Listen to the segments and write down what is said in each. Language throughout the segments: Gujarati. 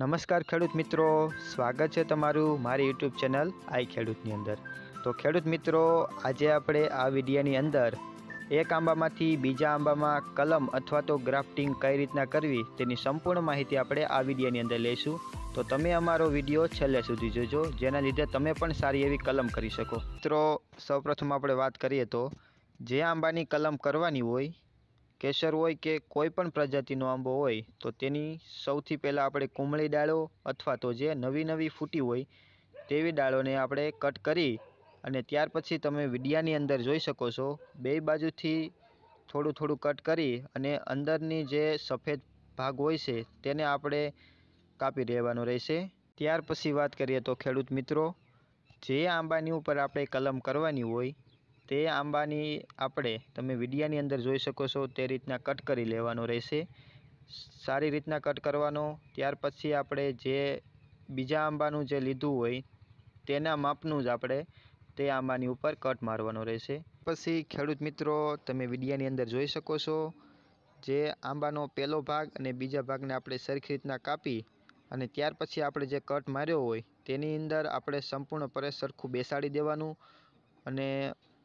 નમસ્કાર ખેડૂત મિત્રો સ્વાગત છે તમારું મારી યુટ્યુબ ચેનલ આઈ ખેડૂતની અંદર તો ખેડૂત મિત્રો આજે આપણે આ વિડીયાની અંદર એક આંબામાંથી બીજા આંબામાં કલમ અથવા તો ગ્રાફ્ટિંગ કઈ રીતના કરવી તેની સંપૂર્ણ માહિતી આપણે આ વિડીયાની અંદર લઈશું તો તમે અમારો વિડીયો છેલ્લે સુધી જોજો જેના લીધે તમે પણ સારી એવી કલમ કરી શકો મિત્રો સૌપ્રથમ આપણે વાત કરીએ તો જે આંબાની કલમ કરવાની હોય કેસર હોય કે કોઈ પણ પ્રજાતિનો આંબો હોય તો તેની સૌથી પહેલાં આપણે કુમળી ડાળો અથવા તો જે નવી નવી ફૂટી હોય તેવી ડાળોને આપણે કટ કરી અને ત્યાર પછી તમે વિડિયાની અંદર જોઈ શકો છો બે બાજુથી થોડું થોડું કટ કરી અને અંદરની જે સફેદ ભાગ હોય છે તેને આપણે કાપી રહેવાનો રહેશે ત્યાર પછી વાત કરીએ તો ખેડૂત મિત્રો જે આંબાની ઉપર આપણે કલમ કરવાની હોય તે આંબાની આપણે તમે વિડીયાની અંદર જોઈ શકો છો તે રીતના કટ કરી લેવાનો રહેશે સારી રીતના કટ કરવાનો ત્યાર પછી આપણે જે બીજા આંબાનું જે લીધું હોય તેના માપનું જ આપણે તે આંબાની ઉપર કટ મારવાનો રહેશે પછી ખેડૂત મિત્રો તમે વિડીયાની અંદર જોઈ શકો છો જે આંબાનો પહેલો ભાગ અને બીજા ભાગને આપણે સરખી રીતના કાપી અને ત્યાર પછી આપણે જે કટ માર્યો હોય તેની અંદર આપણે સંપૂર્ણપણે સરખું બેસાડી દેવાનું અને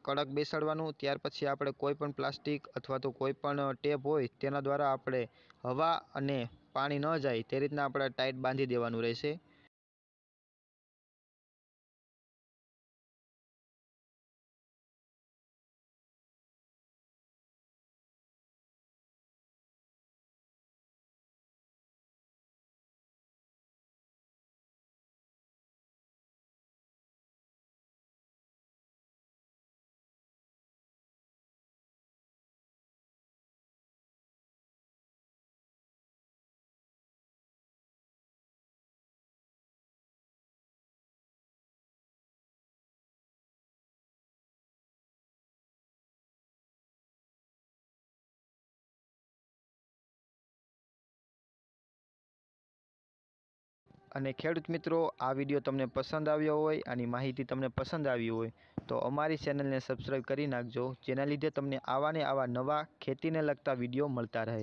કડક બેસાડવાનું ત્યાર પછી આપણે કોઈ પણ પ્લાસ્ટિક અથવા તો કોઈપણ ટેપ હોય તેના દ્વારા આપણે હવા અને પાણી ન જાય તે રીતના આપણે ટાઈટ બાંધી દેવાનું રહેશે અને ખેડૂત મિત્રો આ વિડીયો તમને પસંદ આવ્યો હોય અને માહિતી તમને પસંદ આવી હોય તો અમારી ચેનલને સબસ્ક્રાઈબ કરી નાખજો જેના લીધે તમને આવા ને આવા નવા ખેતીને લગતા વિડીયો મળતા રહે